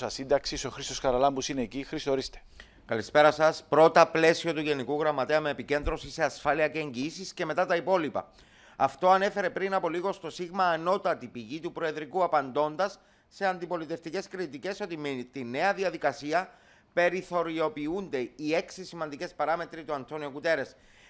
ανάγνωσα σύνταξη. Ο Χρήστος Καραλάμπους είναι εκεί. Χρήστο, ορίστε. Καλησπέρα σας. Πρώτα πλαίσιο του Γενικού Γραμματέα με επικέντρωση σε ασφάλεια και εγγυήσεις και μετά τα υπόλοιπα. Αυτό ανέφερε πριν από λίγο στο ΣΥΓΜΑ ανώτατη πηγή του Προεδρικού, απαντώντας σε αντιπολιτευτικές κριτικές ότι με τη νέα διαδικασία περιθωριοποιούνται οι έξι σημαντικές παράμετροι του Αντώνιο Κουτέρες.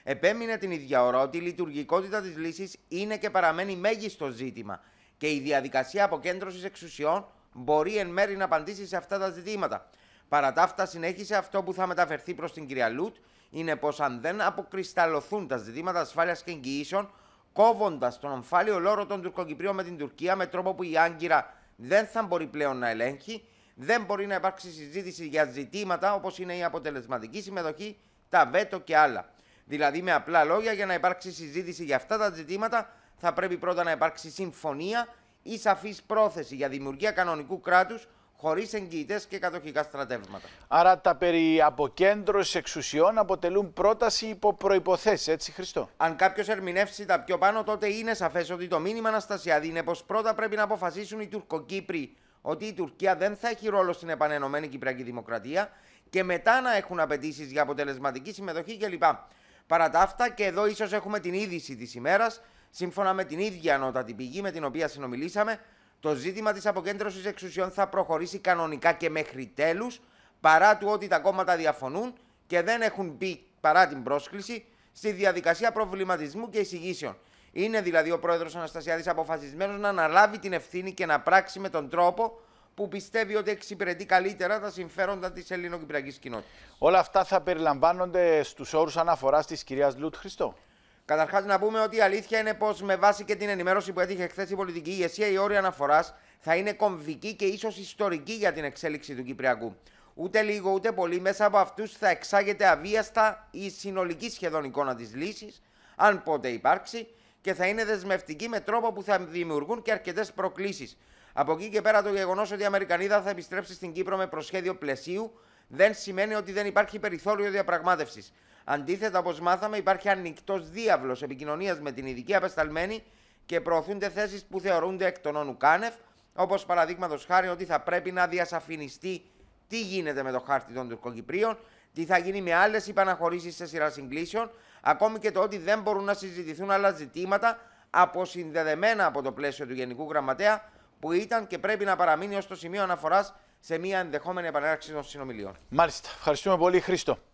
Επέμεινε την ίδια ώρα ότι η λειτουργικότητα της λύσης είναι και παραμένει μέγιστο ζήτημα και η διαδικασία αποκέντρωσης εξουσιών μπορεί εν μέρει να απαντήσει σε αυτά τα ζητήματα. Παρά τα αυτά, συνέχισε αυτό που θα μεταφερθεί προς την κυρία Λουτ είναι πως αν δεν αποκρισταλωθούν τα ζητήματα ασφάλειας και εγγυήσεων, κόβοντας τον ομφάλιο λόρο των Τουρκοκυπρίων με την Τουρκία με τρόπο που η Άγκυρα δεν θα μπορεί πλέον να ελέγχει, δεν μπορεί να υπάρξει συζήτηση για ζητήματα όπως είναι η αποτελεσματική συμμετοχή, τα βέτο και άλλα. Δηλαδή, με απλά λόγια, για να υπάρξει συζήτηση για αυτά τα ζητήματα, θα πρέπει πρώτα να υπάρξει συμφωνία ή σαφής πρόθεση για δημιουργία κανονικού κράτους χωρίς εγγυητές και κατοχικά στρατεύματα. Άρα τα περί αποκέντρωσης εξουσιών αποτελούν πρόταση υπό προποθέσει, έτσι Χριστό. Αν κάποιος ερμηνεύσει τα πιο πάνω, τότε είναι σαφές ότι το μήνυμα Αναστασιάδη είναι πως πρώτα πρέπει να αποφασίσουν οι Τουρκοκύπροι ότι η Τουρκία δεν θα έχει ρόλο στην επανενωμένη Κυπριακή Δημοκρατία και μετά να έχουν απαιτήσεις για αποτελεσματική συμμετοχή κλπ. Παρά τα αυτά, και εδώ ίσως έχουμε την είδηση της ημέρας Σύμφωνα με την ίδια ανώτατη πηγή με την οποία συνομιλήσαμε, το ζήτημα της αποκέντρωσης εξουσιών θα προχωρήσει κανονικά και μέχρι τέλους, παρά του ότι τα κόμματα διαφωνούν και δεν έχουν μπει παρά την πρόσκληση στη διαδικασία προβληματισμού και εισηγήσεων. Είναι δηλαδή ο πρόεδρος Αναστασιάδης αποφασισμένος να αναλάβει την ευθύνη και να πράξει με τον τρόπο που πιστεύει ότι εξυπηρετεί καλύτερα τα συμφέροντα της ελληνοκυπριακής κοινότητας. Όλα αυτά θα περιλαμβάνονται στους όρους αναφοράς της κυρίας Λουτ Χριστό. Καταρχάς, να πούμε ότι η αλήθεια είναι πως με βάση και την ενημέρωση που έτυχε χθες η πολιτική ηγεσία, η όρια αναφοράς θα είναι κομβική και ίσως ιστορική για την εξέλιξη του Κυπριακού. Ούτε λίγο ούτε πολύ μέσα από αυτούς θα εξάγεται αβίαστα η συνολική σχεδόν εικόνα της λύσης, αν πότε υπάρξει, και θα είναι δεσμευτική με τρόπο που θα δημιουργούν και αρκετές προκλήσεις. Από εκεί και πέρα, το γεγονός ότι η Αμερικανίδα θα επιστρέψει στην Κύπρο με προσχέδιο πλαισίου δεν σημαίνει ότι δεν υπάρχει περιθώριο διαπραγμάτευσης. Αντίθετα, όπως μάθαμε, υπάρχει ανοιχτός διάβλος επικοινωνίας με την ειδική απεσταλμένη και προωθούνται θέσεις που θεωρούνται εκ των όνου κάνευ, όπως παραδείγματος χάρη ότι θα πρέπει να διασαφινιστεί τι γίνεται με το χάρτη των Τουρκοκυπρίων, τι θα γίνει με άλλες υπαναχωρήσεις σε σειρά συγκλήσεων, ακόμη και το ότι δεν μπορούν να συζητηθούν άλλα ζητήματα αποσυνδεδεμένα από το πλαίσιο του Γενικού Γραμματέα, που ήταν και πρέπει να παραμείνει ως το σημείο αναφοράς σε μια ενδεχόμενη επανέναρξη των συνομιλίων. Μάλιστα. Ευχαριστούμε πολύ, Χρήστο.